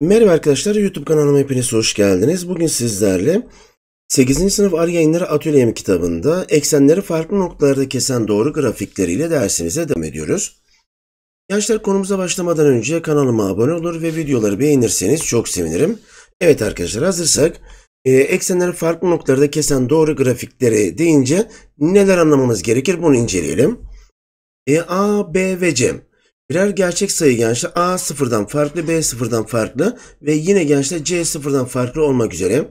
Merhaba arkadaşlar YouTube kanalıma hepiniz hoş geldiniz. Bugün sizlerle 8. sınıf Ar Yayınları Atölyem kitabında eksenleri farklı noktalarda kesen doğru grafikleriyle dersimize devam ediyoruz. Gençler konumuza başlamadan önce kanalıma abone olur ve videoları beğenirseniz çok sevinirim. Evet arkadaşlar hazırsak e, eksenleri farklı noktalarda kesen doğru grafikleri deyince neler anlamamız gerekir bunu inceleyelim. E, A, B ve C. Birer gerçek sayı gençler A sıfırdan farklı, B sıfırdan farklı ve yine gençler C sıfırdan farklı olmak üzere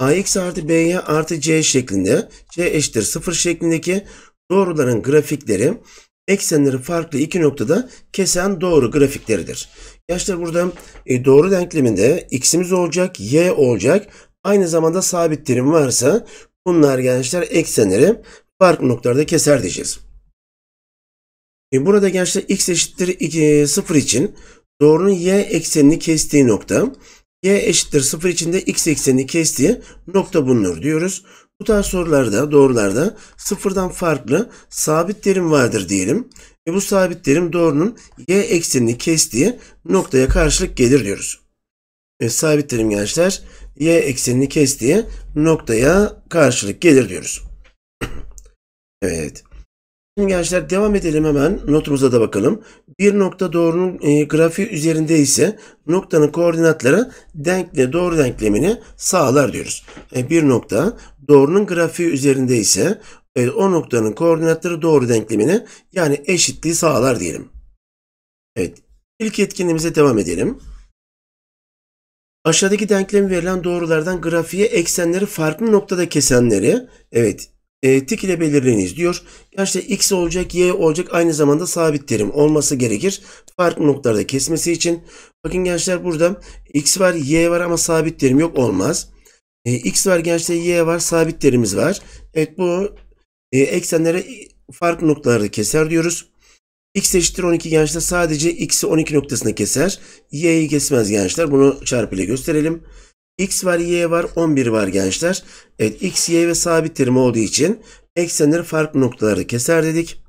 AX artı B'ye artı C şeklinde C eşittir sıfır şeklindeki doğruların grafikleri eksenleri farklı iki noktada kesen doğru grafikleridir. Gençler burada e, doğru denkleminde x'imiz olacak, y olacak Aynı zamanda sabit dilim varsa bunlar gençler eksenleri farklı noktalarda keser diyeceğiz. E burada gençler x eşittir 2, 0 için doğrunun y eksenini kestiği nokta, y eşittir 0 için de x eksenini kestiği nokta bulunur diyoruz. Bu tarz sorularda, doğrularda sıfırdan farklı sabit terim vardır diyelim. Ve bu sabit terim doğrunun y eksenini kestiği noktaya karşılık gelir diyoruz e, sabitlerim gençler. Y eksenini kestiği noktaya karşılık gelir diyoruz. evet. Şimdi gençler devam edelim hemen notumuza da bakalım. Bir nokta doğrunun e, grafiği üzerinde ise noktanın koordinatları denkle doğru denklemini sağlar diyoruz. E, bir nokta doğrunun grafiği üzerinde ise e, o noktanın koordinatları doğru denklemini yani eşitliği sağlar diyelim. Evet İlk etkinliğimize devam edelim. Aşağıdaki denklemi verilen doğrulardan grafiğe eksenleri farklı noktada kesenleri evet e, tik ile belirleyiniz diyor. Gerçi x olacak y olacak aynı zamanda sabit terim olması gerekir. Farklı noktalarda kesmesi için. Bakın gençler burada x var y var ama sabit terim yok olmaz. E, x var gençler y var sabit terimiz var. Evet bu e, eksenlere farklı noktalarda keser diyoruz. X eşittir 12 gençler sadece X'i 12 noktasına keser. Y'yi kesmez gençler. Bunu çarpı ile gösterelim. X var Y var 11 var gençler. Evet X, Y ve sabit terim olduğu için eksenleri farklı noktalarda keser dedik.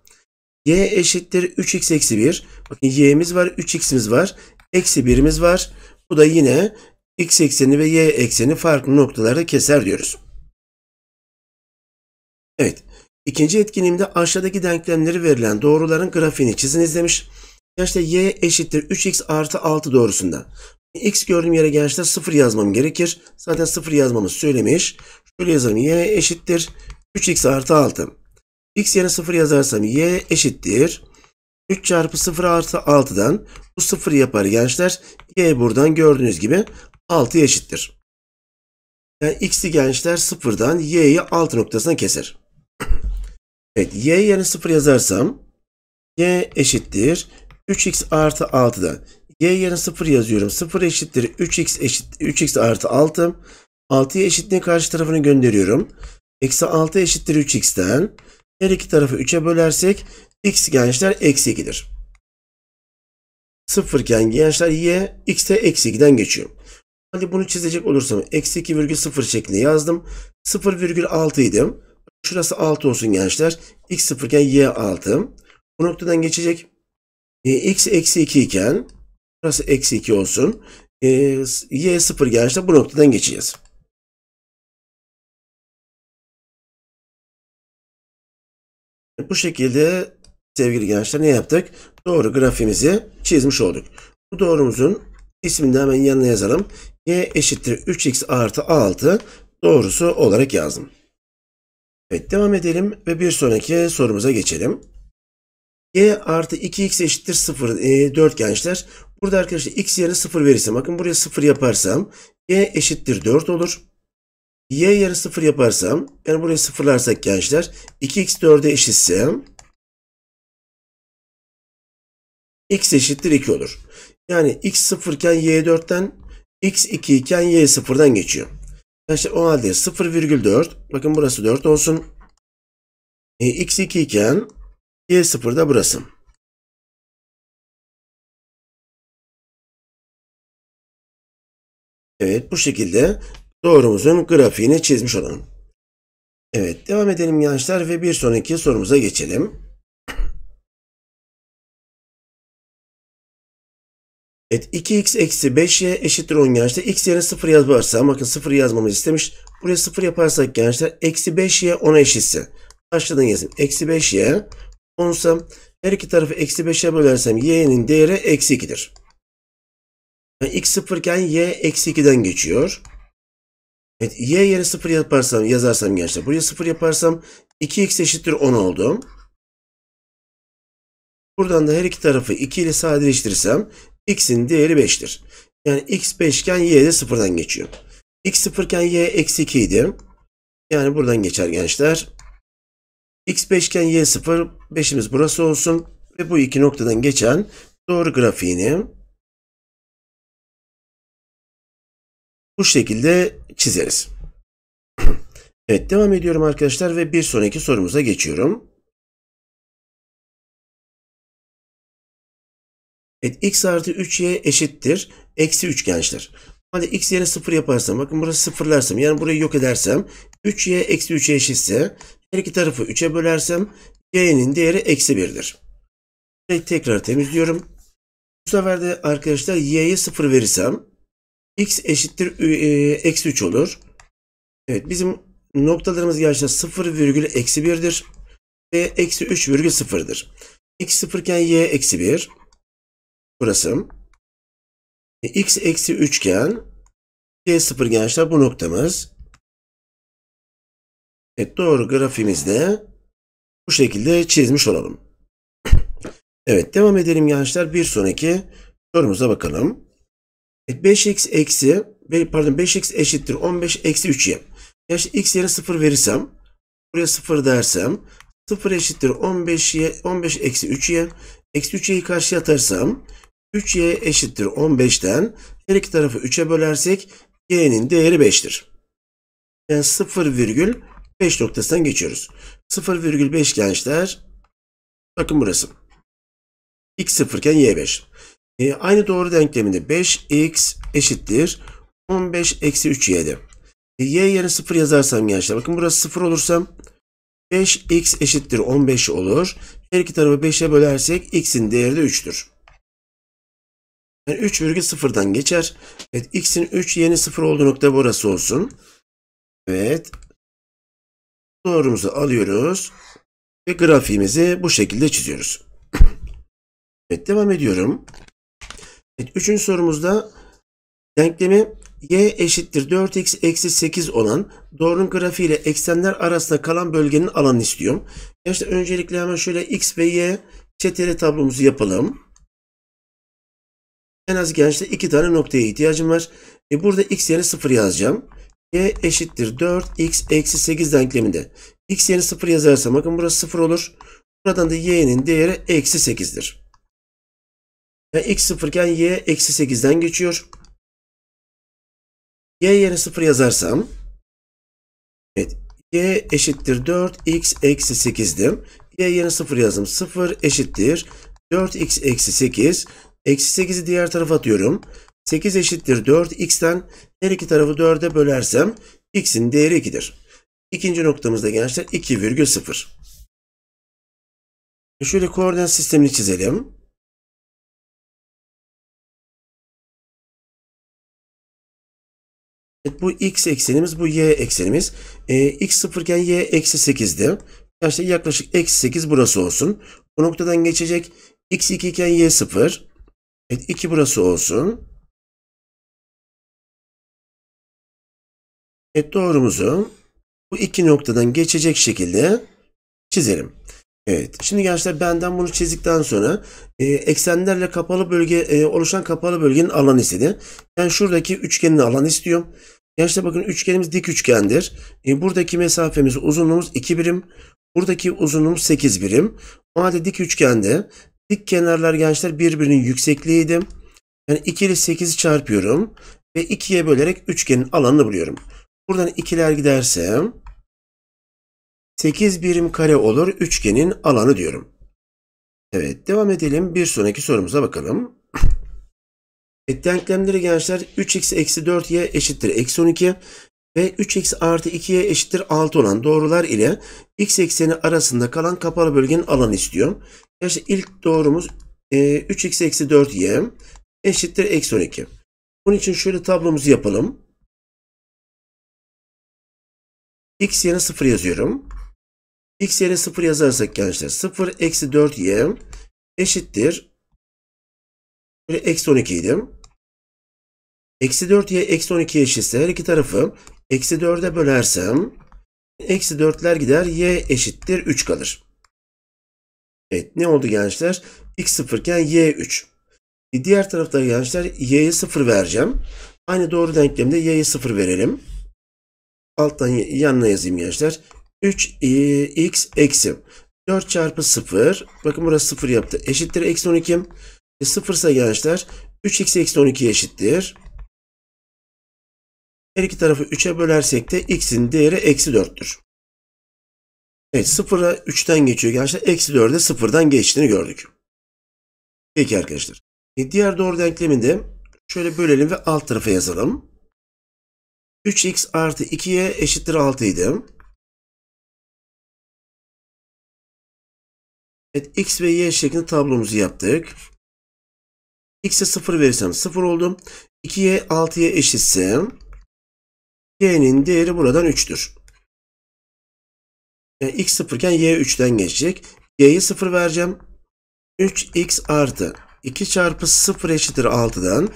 Y eşittir 3X eksi 1. Bakın Y'miz var 3X'imiz var. Eksi 1'imiz var. Bu da yine X ekseni ve Y ekseni farklı noktalarda keser diyoruz. Evet. İkinci etkinliğimde aşağıdaki denklemleri verilen doğruların grafiğini çiziniz demiş. Gençler y eşittir 3x artı 6 doğrusunda. X gördüğüm yere gençler 0 yazmam gerekir. Zaten 0 yazmamı söylemiş. Şöyle yazalım. Y eşittir 3x artı 6. X yerine 0 yazarsam y eşittir 3 çarpı 0 artı 6'dan bu 0 yapar gençler. Y buradan gördüğünüz gibi 6 eşittir. Yani x'i gençler 0'dan y'yi 6 noktasına keser. Evet y yerine 0 yazarsam y eşittir 3x artı 6'dan. Y yerine 0 yazıyorum. 0 eşittir 3x eşit 3x artı 6. 6'ya eşitliğin karşı tarafını gönderiyorum. Eksi 6 eşittir 3x'ten. Her iki tarafı 3'e bölersek x gençler eksi 2'dir. 0 iken gençler y x de eksi 2'den geçiyor. Hadi bunu çizecek olursam eksi 2,0 şeklinde yazdım. 0,6 idim. Şurası 6 olsun gençler. X 0 iken Y 6. Bu noktadan geçecek. E, X eksi 2 iken burası eksi 2 olsun. E, y 0 gençler bu noktadan geçeceğiz. E, bu şekilde sevgili gençler ne yaptık? Doğru grafimizi çizmiş olduk. Bu doğrumuzun ismini de hemen yanına yazalım. Y eşittir 3x artı 6 doğrusu olarak yazdım. Evet devam edelim ve bir sonraki sorumuza geçelim. Y e artı 2x eşittir 0 e, 4 gençler. Burada arkadaşlar x yerine 0 verirsem bakın buraya 0 yaparsam y e eşittir 4 olur. y yerine 0 yaparsam yani buraya sıfırlarsak gençler 2x 4'e eşitsem x eşittir 2 olur. Yani x 0 iken y 4'ten x 2 iken y 0'dan geçiyor. Arkadaşlar o halde 0,4 bakın burası 4 olsun. E, x2 iken y0 da burası. Evet bu şekilde doğrumuzun grafiğini çizmiş olalım. Evet devam edelim gençler ve bir sonraki sorumuza geçelim. Evet 2x eksi 5y eşittir 10 gençler. X yerine 0 yazarsam bakın 0 yazmamız istemiş. Buraya 0 yaparsak gençler eksi 5y 10'a eşitse. Başladığın yazayım. Eksi 5y 10 ise her iki tarafı eksi 5'e bölersem y'nin değeri eksi 2'dir. Yani x 0 iken y eksi 2'den geçiyor. Evet, y yerine 0 yaparsam yazarsam gençler. Buraya 0 yaparsam 2x eşittir 10 oldu. Buradan da her iki tarafı 2 ile sadeleştirirsem x'in değeri 5'tir. Yani x 5 iken y de 0'dan geçiyor. x 0 iken y eksi 2 idi. Yani buradan geçer gençler. x 5 iken y 0 5'imiz burası olsun. Ve bu iki noktadan geçen doğru grafiğini bu şekilde çizeriz. Evet devam ediyorum arkadaşlar ve bir sonraki sorumuza geçiyorum. Evet, x artı 3y eşittir. Eksi 3 gençler. Hadi x yerine 0 yaparsam bakın burası sıfırlarsam yani burayı yok edersem 3y eksi 3'e eşitse her iki tarafı 3'e bölersem y'nin değeri eksi 1'dir. Tekrar temizliyorum. Bu sefer de arkadaşlar y'ye 0 verirsem x eşittir e, eksi 3 olur. Evet bizim noktalarımız gerçekten 0 virgül eksi 1'dir ve eksi 3 virgül 0'dır. x 0 iken y eksi 1 burası. E, x eksi üçgen y sıfır gençler bu noktamız. Evet doğru grafimizde bu şekilde çizmiş olalım. evet devam edelim gençler. Bir sonraki sorumuza bakalım. Evet, 5x eksi pardon 5x eşittir 15 eksi 3y. Yani x yerine 0 verirsem buraya 0 dersem 0 eşittir 15y 15 eksi 3y eksi 3y'yi karşıya atarsam 3y eşittir 15'ten her iki tarafı 3'e bölersek y'nin değeri 5'tir. Yani 0,5 noktasından geçiyoruz. 0,5 gençler bakın burası. x 0 iken y 5. E, aynı doğru denkleminde 5x eşittir 15 eksi 3 yde E, y yerine 0 yazarsam gençler bakın burası 0 olursa 5x eşittir 15 olur. Her iki tarafı 5'e bölersek x'in değeri de 3'tür. Yani 3,0'dan geçer. Evet x'in 3 yeni 0 olduğu nokta burası olsun. Evet. Doğrumuzu alıyoruz. Ve grafiğimizi bu şekilde çiziyoruz. evet devam ediyorum. Evet, üçüncü sorumuzda denklemi y eşittir 4x eksi 8 olan doğrunun grafiği ile eksenler arasında kalan bölgenin alanını istiyorum. Yani işte öncelikle hemen şöyle x ve y çeteli tablomuzu yapalım en az gençte iki tane noktaya ihtiyacım var. E burada x yerine 0 yazacağım. y e eşittir 4x eksi 8 denkleminde. x yerine 0 yazarsam bakın burası 0 olur. Buradan da y'nin değeri eksi 8'dir. Yani x 0 iken y eksi 8'den geçiyor. y yerine 0 yazarsam evet y eşittir 4x eksi 8'dim. y yerine 0 yazdım. 0 eşittir 4x eksi 8. Eksi 8'i diğer tarafa atıyorum. 8 eşittir 4 x'ten her iki tarafı 4'e bölersem x'in değeri 2'dir. İkinci noktamızda gençler 2,0. E şöyle koordinat sistemini çizelim. Evet, bu x eksenimiz, bu y eksenimiz. Ee, x sıfırken y eksi 8'di. Yani yaklaşık eksi 8 burası olsun. Bu noktadan geçecek. x2 iken y 0. Evet 2 burası olsun. Evet doğrumuzu bu iki noktadan geçecek şekilde çizelim. Evet şimdi gençler benden bunu çizdikten sonra e, eksenlerle kapalı bölge e, oluşan kapalı bölgenin alanı istedi. Ben yani şuradaki üçgenin alanı istiyorum. Gençler bakın üçgenimiz dik üçgendir. E, buradaki mesafemiz uzunluğumuz 2 birim. Buradaki uzunluğumuz 8 birim. O halde dik üçgende Dik kenarlar gençler birbirinin yüksekliğiydi. Yani 2 ile 8'i çarpıyorum. Ve 2'ye bölerek üçgenin alanını buluyorum. Buradan ikiler giderse 8 birim kare olur üçgenin alanı diyorum. Evet devam edelim. Bir sonraki sorumuza bakalım. denklemleri gençler 3x eksi 4y eşittir eksi 12 ve 3x artı 2'ye eşittir 6 olan doğrular ile x ekseni arasında kalan kapalı bölgenin alanı istiyor. İşte ilk doğrumuz e, 3x eksi 4y eşittir eksi 12. Bunun için şöyle tablomuzu yapalım. x yerine 0 yazıyorum. x yerine 0 yazarsak gençler 0 eksi 4y eşittir. eksi 12 idi. Eksi 4y eksi 12 eşitse her iki tarafı Eksi 4'e bölersem eksi 4'ler gider y eşittir 3 kalır. Evet ne oldu gençler? x 0 iken y 3. diğer tarafta gençler y'ye 0 vereceğim. Aynı doğru denklemde y'ye 0 verelim. Alttan yanına yazayım gençler. 3 x eksi 4 çarpı 0. Bakın burası 0 yaptı. Eşittir eksi 12. E, 0 ise gençler 3x eksi 12 eşittir. Her iki tarafı 3'e bölersek de x'in değeri eksi 4'tür. Evet 0'a 3'ten geçiyor gençler. Eksi 4'e 0'dan geçtiğini gördük. Peki arkadaşlar. E diğer doğru denkleminde şöyle bölelim ve alt tarafa yazalım. 3x artı 2y eşittir 6 idi. Evet x ve y şeklinde tablomuzu yaptık. x'e 0 verirsem 0 oldu. 2y 6'ya eşitse y'nin değeri buradan 3'tür. Yani e, x 0 iken y 3'ten geçecek. y'yi 0 vereceğim. 3x artı 2 çarpı 0 eşittir 6'dan.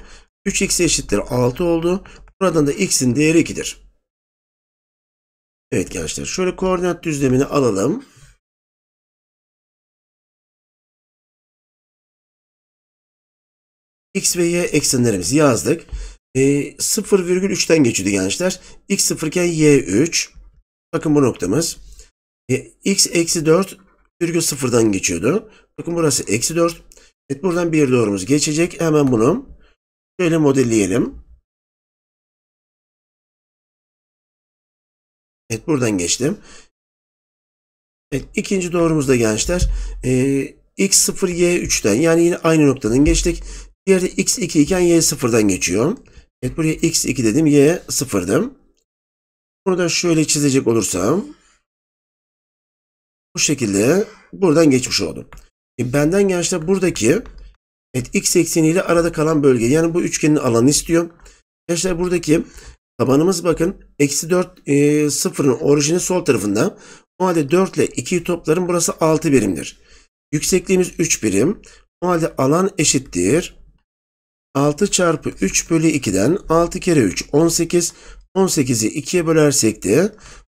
3x eşittir 6 oldu. Buradan da x'in değeri 2'dir. Evet gençler şöyle koordinat düzlemini alalım. X ve Y eksenlerimizi yazdık. E, ee, 0,3'ten geçiyordu gençler. X 0 iken Y 3. Bakın bu noktamız. E, X eksi 4 virgül 0'dan geçiyordu. Bakın burası eksi 4. Evet buradan bir doğrumuz geçecek. Hemen bunu şöyle modelleyelim. Evet buradan geçtim. Evet ikinci doğrumuz da gençler e, ee, x0 y3'ten yani yine aynı noktadan geçtik. Diğeri x2 iken y0'dan geçiyor. Evet buraya x2 dedim. Y sıfırdım. Bunu da şöyle çizecek olursam bu şekilde buradan geçmiş oldum. E benden gençler buradaki evet, x ekseniyle arada kalan bölge. Yani bu üçgenin alanı istiyor. Gençler buradaki tabanımız bakın. Eksi 4 e, sıfırın orijini sol tarafında. O halde 4 ile 2'yi toplarım. Burası 6 birimdir. Yüksekliğimiz 3 birim. O halde alan eşittir. 6 çarpı 3 bölü 2'den 6 kere 3 18. 18'i 2'ye bölersek de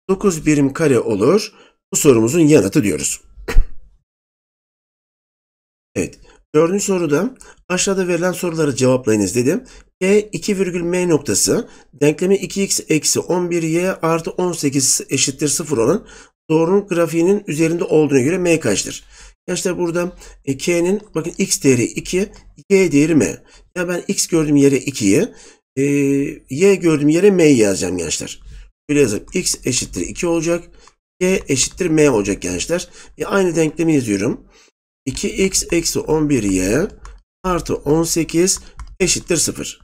9 birim kare olur. Bu sorumuzun yanıtı diyoruz. Evet. Dördüncü soruda aşağıda verilen soruları cevaplayınız dedim. dedi. P m noktası denklemi 2x eksi 11y artı 18 eşittir 0 olan doğrunun grafiğinin üzerinde olduğuna göre m kaçtır? Arkadaşlar burada e, k'nin bakın x değeri 2, y değeri m. Ya ben x gördüğüm yere 2'yi, e, y gördüğüm yere m'yi yazacağım gençler. Böyle yazıp x eşittir 2 olacak. y eşittir m olacak gençler. E, aynı denklemi yazıyorum. 2x eksi 11y artı 18 eşittir 0.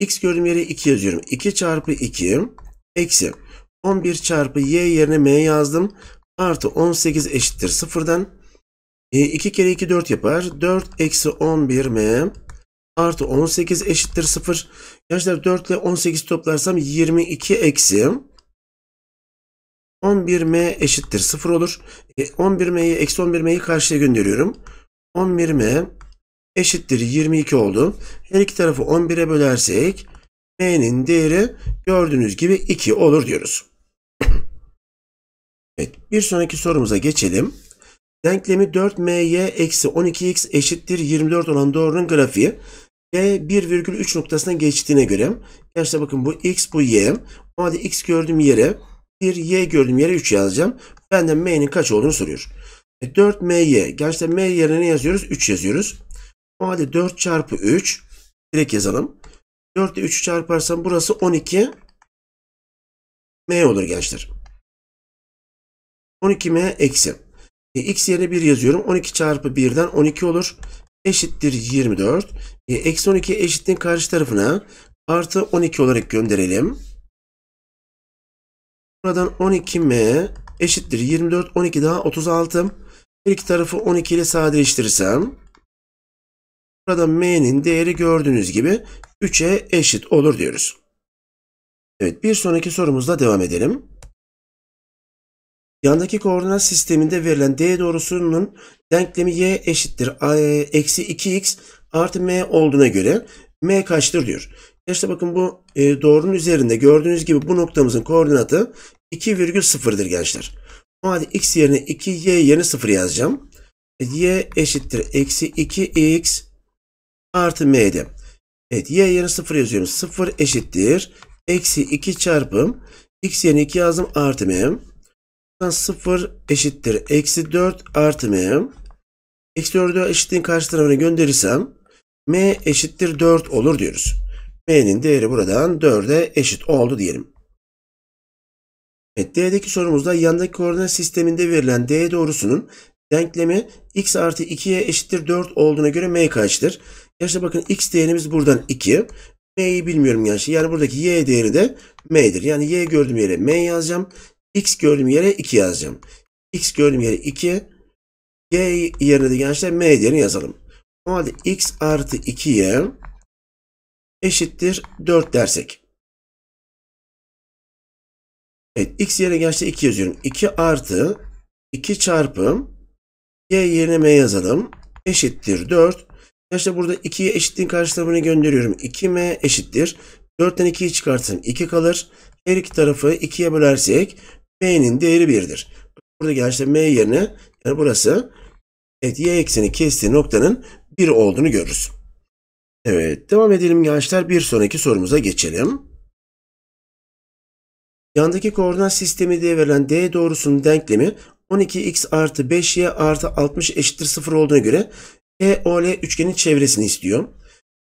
x gördüğüm yere 2 yazıyorum. 2 çarpı 2 eksi 11 çarpı y yerine m yazdım. Artı 18 eşittir 0'dan 2 e, kere 2 4 yapar. 4 eksi 11 m artı 18 eşittir 0. Gençler 4 ile 18 toplarsam 22 eksi 11m eşittir 0 olur. 11m'yi eksi 11m'yi karşıya gönderiyorum. 11m eşittir 22 oldu. Her iki tarafı 11'e bölersek m'nin değeri gördüğünüz gibi 2 olur diyoruz. evet, bir sonraki sorumuza geçelim. Denklemi 4my eksi 12x eşittir 24 olan doğrunun grafiği ve 1,3 noktasına geçtiğine göre gençler bakın bu x bu y. O halde x gördüğüm yere 1 y gördüğüm yere 3 yazacağım. Benden m'nin kaç olduğunu soruyor. 4my e, gençler m yerine ne yazıyoruz? 3 yazıyoruz. O halde 4 çarpı 3 direkt yazalım. 4 ile 3'ü çarparsam burası 12 m olur gençler. 12m eksi e, x yerine 1 yazıyorum. 12 çarpı 1'den 12 olur. Eşittir 24. E, eksi 12 eşitliğin karşı tarafına artı 12 olarak gönderelim. Buradan 12m eşittir 24. 12 daha 36. Her iki tarafı 12 ile sadeleştirirsem. Burada m'nin değeri gördüğünüz gibi 3'e eşit olur diyoruz. Evet bir sonraki sorumuzla devam edelim. Yandaki koordinat sisteminde verilen D doğrusunun denklemi y eşittir. E, eksi 2x artı m olduğuna göre m kaçtır diyor. İşte bakın bu e, doğrunun üzerinde gördüğünüz gibi bu noktamızın koordinatı 2,0'dır gençler. O halde x yerine 2, y yerine 0 yazacağım. E, y eşittir eksi 2x artı m'de. Evet y yerine 0 yazıyorum. 0 eşittir eksi 2 çarpım x yerine 2 yazdım artı m. 0 eşittir. Eksi 4 artı m. Eksi 4'ü eşitliğin karşı tarafına gönderirsem m eşittir 4 olur diyoruz. m'nin değeri buradan 4'e eşit oldu diyelim. Evet, D'deki sorumuzda yandaki koordinat sisteminde verilen D doğrusunun denklemi x artı 2'ye eşittir 4 olduğuna göre m kaçtır? Gerçi bakın x değerimiz buradan 2. M'yi bilmiyorum gerçi. Yani buradaki y değeri de m'dir. Yani y gördüğüm yere m yazacağım. X gördüğüm yere 2 yazacağım. X gördüğüm yere 2. Y yerine de gençler M değerini yazalım. O halde X artı 2Y eşittir 4 dersek. Evet X yerine gençler 2 yazıyorum. 2 artı 2 çarpı Y yerine M yazalım. Eşittir 4. Gençler burada 2'ye eşitliğin karşılamını gönderiyorum. 2M eşittir. 4'ten 2'yi çıkartın 2 kalır. Her iki tarafı 2'ye bölersek m'nin değeri 1'dir. Burada gerçekten m yerine yani burası evet y ekseni kestiği noktanın 1 olduğunu görürüz. Evet devam edelim gençler. Bir sonraki sorumuza geçelim. Yandaki koordinat sistemi diye verilen d doğrusunun denklemi 12x artı 5y artı 60 eşittir 0 olduğuna göre EOL üçgenin çevresini istiyor.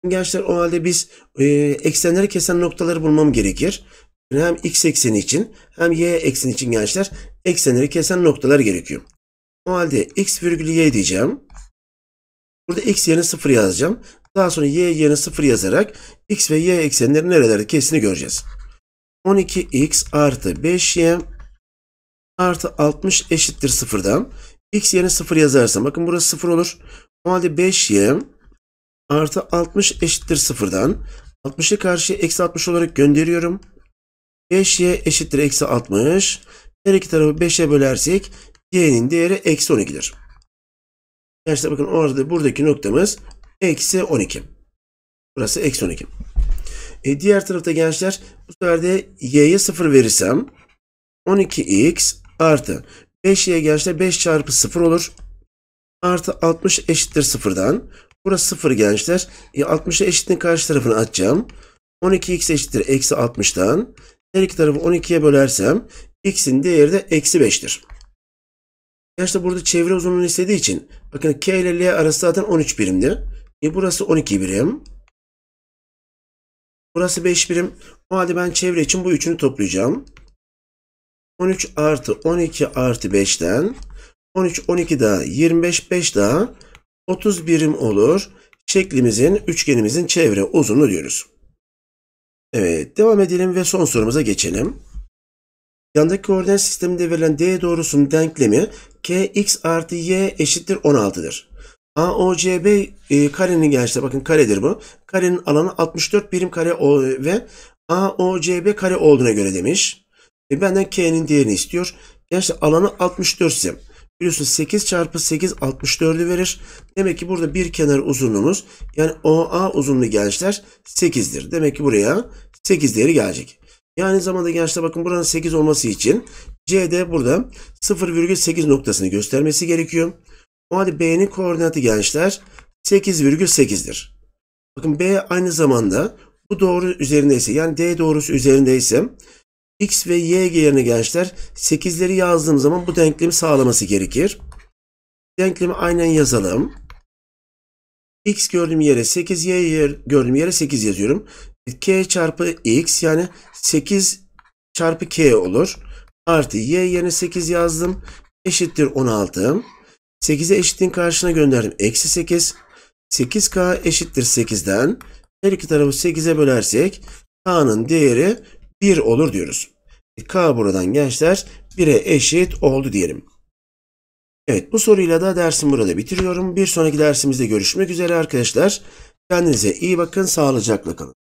Gençler o halde biz e, eksenleri kesen noktaları bulmam gerekir hem x ekseni için hem y ekseni için gençler eksenleri kesen noktalar gerekiyor. O halde x virgül y diyeceğim. Burada x yerine 0 yazacağım. Daha sonra y yerine 0 yazarak x ve y eksenleri nerelerde kesini göreceğiz. 12x artı 5y artı 60 eşittir 0'dan. x yerine 0 yazarsam bakın burası 0 olur. O halde 5y artı 60 eşittir 0'dan. 60'ı karşıya eksi 60 olarak gönderiyorum. 5y eşittir eksi 60. Her iki tarafı 5'e bölersek y'nin değeri eksi 12'dir. Gençler bakın orada buradaki noktamız eksi 12. Burası eksi 12. E diğer tarafta gençler bu sefer de y'ye 0 verirsem 12x artı 5y gençler 5 çarpı 0 olur. Artı 60 eşittir 0'dan. Burası 0 gençler. E 60'a eşitliğin karşı tarafını atacağım. 12x eşittir eksi 60'dan. Her iki tarafı 12'ye bölersem x'in değeri de eksi 5'tir. Gerçi burada çevre uzunluğunu istediği için bakın k ile l arası zaten 13 birimdi. E burası 12 birim. Burası 5 birim. O halde ben çevre için bu üçünü toplayacağım. 13 artı 12 artı 5'ten 13 12 daha 25 5 daha 30 birim olur. Şeklimizin üçgenimizin çevre uzunluğu diyoruz. Evet devam edelim ve son sorumuza geçelim. Yandaki koordinat sisteminde verilen D doğrusunun denklemi kx artı y eşittir 16'dır. AOCB e, karenin gençler bakın karedir bu. Karenin alanı 64 birim kare o, ve AOCB kare olduğuna göre demiş. E, benden K'nin değerini istiyor. Gençler alanı 64 ise biliyorsunuz 8 çarpı 8 64'ü verir. Demek ki burada bir kenar uzunluğumuz yani OA uzunluğu gençler 8'dir. Demek ki buraya 8 değeri gelecek. Yani zamanda gençler bakın buranın 8 olması için C'de burada 0,8 noktasını göstermesi gerekiyor. O halde B'nin koordinatı gençler 8,8'dir. Bakın B aynı zamanda bu doğru üzerindeyse yani D doğrusu üzerindeyse X ve Y yerine gençler 8'leri yazdığım zaman bu denklemi sağlaması gerekir. Denklemi aynen yazalım. X gördüğüm yere 8, Y gördüğüm yere 8 yazıyorum k çarpı x yani 8 çarpı k olur. Artı y yerine 8 yazdım. Eşittir 16. 8'e eşitliğin karşısına gönderdim. Eksi 8. 8k eşittir 8'den. Her iki tarafı 8'e bölersek k'nın değeri 1 olur diyoruz. E, k buradan gençler 1'e eşit oldu diyelim. Evet bu soruyla da dersim burada bitiriyorum. Bir sonraki dersimizde görüşmek üzere arkadaşlar. Kendinize iyi bakın, sağlıcakla kalın.